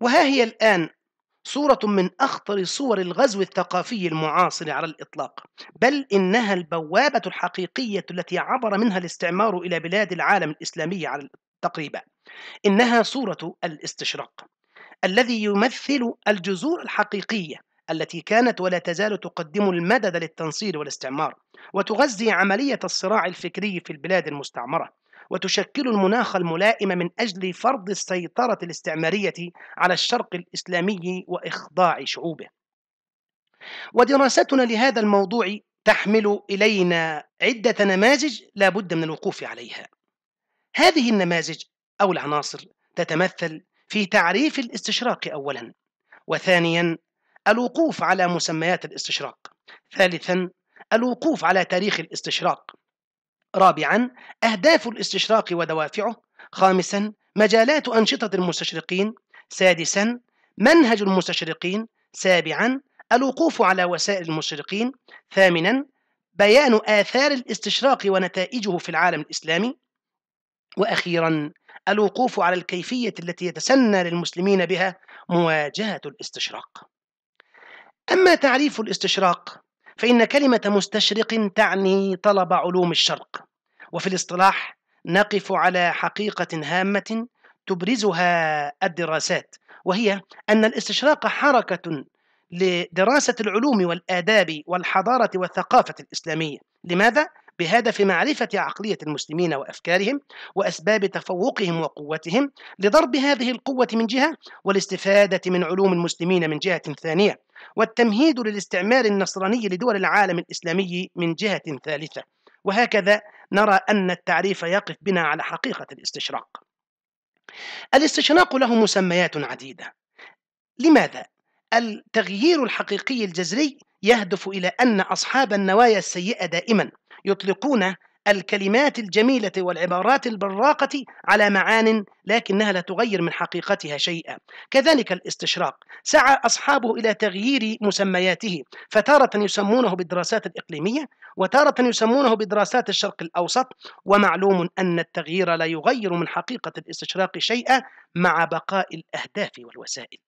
وها هي الآن صورة من أخطر صور الغزو الثقافي المعاصر على الإطلاق بل إنها البوابة الحقيقية التي عبر منها الاستعمار إلى بلاد العالم الإسلامي على تقريبا إنها صورة الاستشراق الذي يمثل الجذور الحقيقية التي كانت ولا تزال تقدم المدد للتنصير والاستعمار وتغذي عملية الصراع الفكري في البلاد المستعمرة وتشكل المناخ الملائم من أجل فرض السيطرة الاستعمارية على الشرق الإسلامي وإخضاع شعوبه ودراستنا لهذا الموضوع تحمل إلينا عدة نماذج لا بد من الوقوف عليها هذه النماذج أو العناصر تتمثل في تعريف الاستشراق أولا وثانيا الوقوف على مسميات الاستشراق ثالثا الوقوف على تاريخ الاستشراق رابعا أهداف الاستشراق ودوافعه خامسا مجالات أنشطة المستشرقين سادسا منهج المستشرقين سابعا الوقوف على وسائل المستشرقين ثامنا بيان آثار الاستشراق ونتائجه في العالم الإسلامي وأخيرا الوقوف على الكيفية التي يتسنى للمسلمين بها مواجهة الاستشراق أما تعريف الاستشراق فإن كلمة مستشرق تعني طلب علوم الشرق وفي الاصطلاح نقف على حقيقة هامة تبرزها الدراسات وهي أن الاستشراق حركة لدراسة العلوم والآداب والحضارة والثقافة الإسلامية لماذا؟ بهدف معرفة عقلية المسلمين وأفكارهم وأسباب تفوقهم وقوتهم لضرب هذه القوة من جهة والاستفادة من علوم المسلمين من جهة ثانية والتمهيد للاستعمار النصراني لدول العالم الإسلامي من جهة ثالثة وهكذا نرى أن التعريف يقف بنا على حقيقة الاستشراق الاستشراق له مسميات عديدة لماذا؟ التغيير الحقيقي الجذري يهدف إلى أن أصحاب النوايا السيئة دائما يطلقون الكلمات الجميلة والعبارات البراقة على معان لكنها لا تغير من حقيقتها شيئا كذلك الاستشراق سعى أصحابه إلى تغيير مسمياته فتارة يسمونه بالدراسات الإقليمية وتارة يسمونه بدراسات الشرق الأوسط ومعلوم أن التغيير لا يغير من حقيقة الاستشراق شيئا مع بقاء الأهداف والوسائل